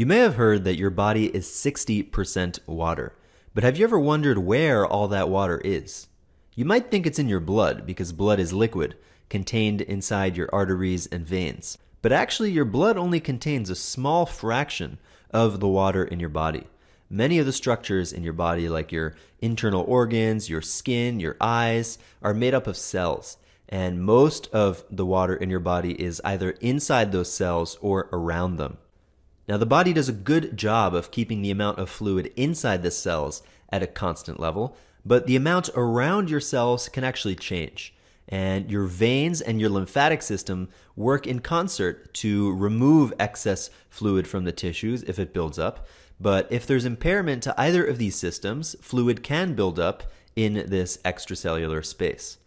You may have heard that your body is 60% water, but have you ever wondered where all that water is? You might think it's in your blood because blood is liquid, contained inside your arteries and veins. But actually, your blood only contains a small fraction of the water in your body. Many of the structures in your body, like your internal organs, your skin, your eyes, are made up of cells. And most of the water in your body is either inside those cells or around them. Now, the body does a good job of keeping the amount of fluid inside the cells at a constant level, but the amount around your cells can actually change. And your veins and your lymphatic system work in concert to remove excess fluid from the tissues if it builds up. But if there's impairment to either of these systems, fluid can build up in this extracellular space.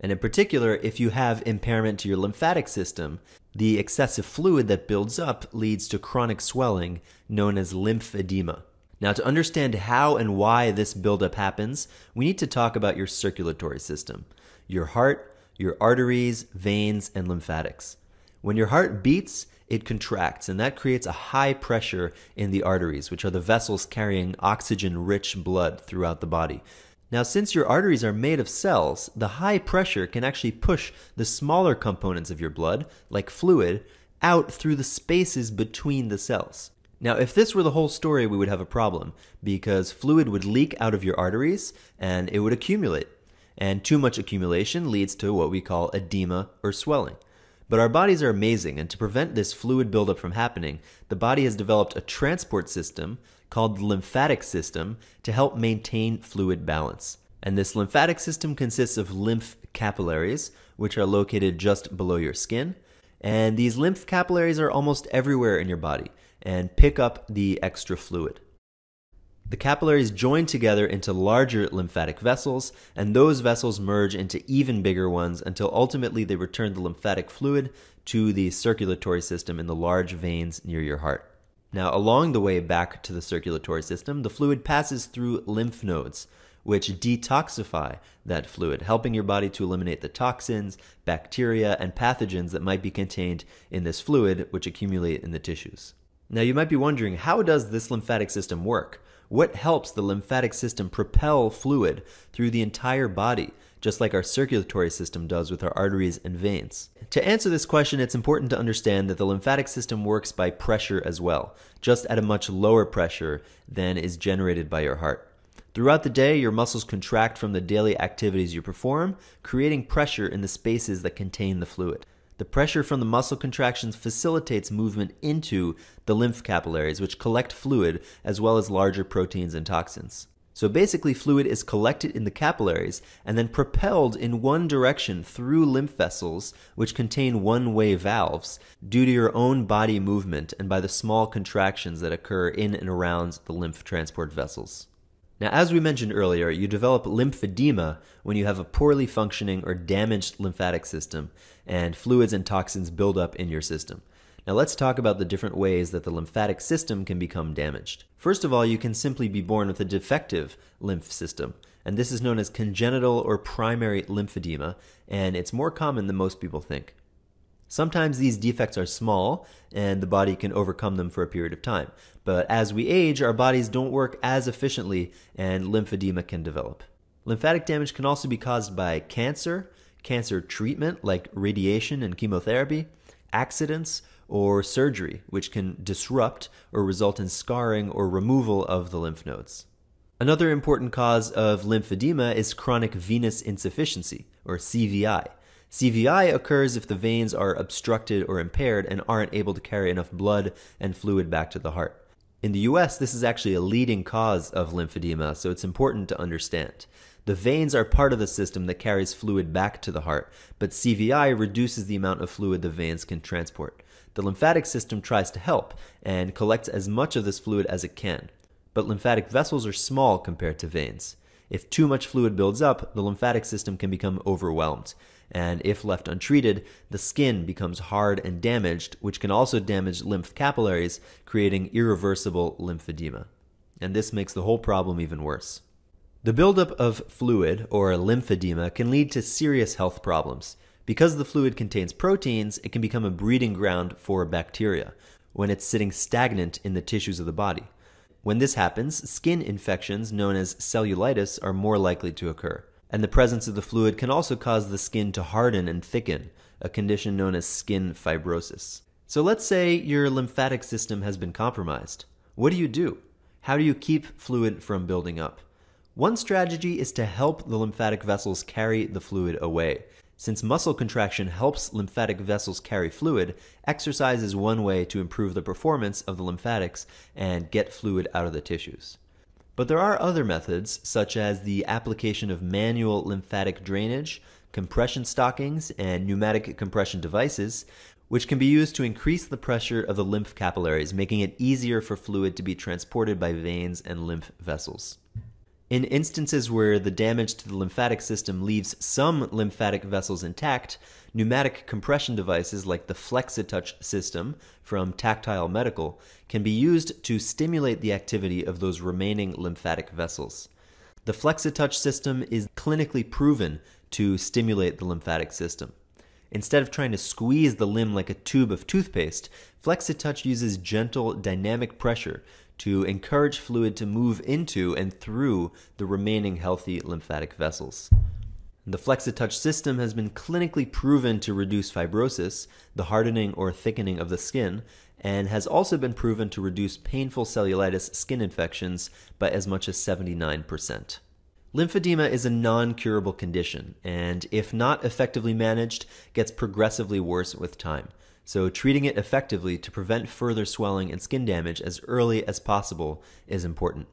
And in particular, if you have impairment to your lymphatic system, the excessive fluid that builds up leads to chronic swelling known as lymphedema. Now, to understand how and why this buildup happens, we need to talk about your circulatory system your heart, your arteries, veins, and lymphatics. When your heart beats, it contracts, and that creates a high pressure in the arteries, which are the vessels carrying oxygen rich blood throughout the body. Now, since your arteries are made of cells, the high pressure can actually push the smaller components of your blood, like fluid, out through the spaces between the cells. Now, if this were the whole story, we would have a problem because fluid would leak out of your arteries and it would accumulate. And too much accumulation leads to what we call edema or swelling. But our bodies are amazing, and to prevent this fluid buildup from happening, the body has developed a transport system called the lymphatic system to help maintain fluid balance. And this lymphatic system consists of lymph capillaries, which are located just below your skin. And these lymph capillaries are almost everywhere in your body and pick up the extra fluid. The capillaries join together into larger lymphatic vessels, and those vessels merge into even bigger ones until ultimately they return the lymphatic fluid to the circulatory system in the large veins near your heart. Now, along the way back to the circulatory system, the fluid passes through lymph nodes, which detoxify that fluid, helping your body to eliminate the toxins, bacteria, and pathogens that might be contained in this fluid, which accumulate in the tissues. Now, you might be wondering how does this lymphatic system work? What helps the lymphatic system propel fluid through the entire body, just like our circulatory system does with our arteries and veins? To answer this question, it's important to understand that the lymphatic system works by pressure as well, just at a much lower pressure than is generated by your heart. Throughout the day, your muscles contract from the daily activities you perform, creating pressure in the spaces that contain the fluid. The pressure from the muscle contractions facilitates movement into the lymph capillaries, which collect fluid as well as larger proteins and toxins. So basically, fluid is collected in the capillaries and then propelled in one direction through lymph vessels, which contain one way valves, due to your own body movement and by the small contractions that occur in and around the lymph transport vessels. Now, as we mentioned earlier, you develop lymphedema when you have a poorly functioning or damaged lymphatic system and fluids and toxins build up in your system. Now, let's talk about the different ways that the lymphatic system can become damaged. First of all, you can simply be born with a defective lymph system, and this is known as congenital or primary lymphedema, and it's more common than most people think. Sometimes these defects are small and the body can overcome them for a period of time. But as we age, our bodies don't work as efficiently and lymphedema can develop. Lymphatic damage can also be caused by cancer, cancer treatment like radiation and chemotherapy, accidents, or surgery, which can disrupt or result in scarring or removal of the lymph nodes. Another important cause of lymphedema is chronic venous insufficiency, or CVI. CVI occurs if the veins are obstructed or impaired and aren't able to carry enough blood and fluid back to the heart. In the US, this is actually a leading cause of lymphedema, so it's important to understand. The veins are part of the system that carries fluid back to the heart, but CVI reduces the amount of fluid the veins can transport. The lymphatic system tries to help and collects as much of this fluid as it can, but lymphatic vessels are small compared to veins. If too much fluid builds up, the lymphatic system can become overwhelmed. And if left untreated, the skin becomes hard and damaged, which can also damage lymph capillaries, creating irreversible lymphedema. And this makes the whole problem even worse. The buildup of fluid, or lymphedema, can lead to serious health problems. Because the fluid contains proteins, it can become a breeding ground for bacteria when it's sitting stagnant in the tissues of the body. When this happens, skin infections known as cellulitis are more likely to occur, and the presence of the fluid can also cause the skin to harden and thicken, a condition known as skin fibrosis. So let's say your lymphatic system has been compromised. What do you do? How do you keep fluid from building up? One strategy is to help the lymphatic vessels carry the fluid away. Since muscle contraction helps lymphatic vessels carry fluid, exercise is one way to improve the performance of the lymphatics and get fluid out of the tissues. But there are other methods, such as the application of manual lymphatic drainage, compression stockings, and pneumatic compression devices, which can be used to increase the pressure of the lymph capillaries, making it easier for fluid to be transported by veins and lymph vessels. In instances where the damage to the lymphatic system leaves some lymphatic vessels intact, pneumatic compression devices like the FlexiTouch system from Tactile Medical can be used to stimulate the activity of those remaining lymphatic vessels. The FlexiTouch system is clinically proven to stimulate the lymphatic system. Instead of trying to squeeze the limb like a tube of toothpaste, Flexitouch uses gentle dynamic pressure to encourage fluid to move into and through the remaining healthy lymphatic vessels. The FlexiTouch system has been clinically proven to reduce fibrosis, the hardening or thickening of the skin, and has also been proven to reduce painful cellulitis skin infections by as much as 79%. Lymphedema is a non curable condition, and if not effectively managed, gets progressively worse with time. So, treating it effectively to prevent further swelling and skin damage as early as possible is important.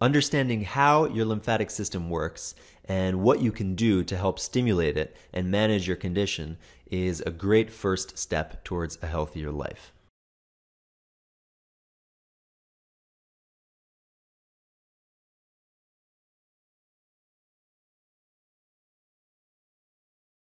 Understanding how your lymphatic system works and what you can do to help stimulate it and manage your condition is a great first step towards a healthier life.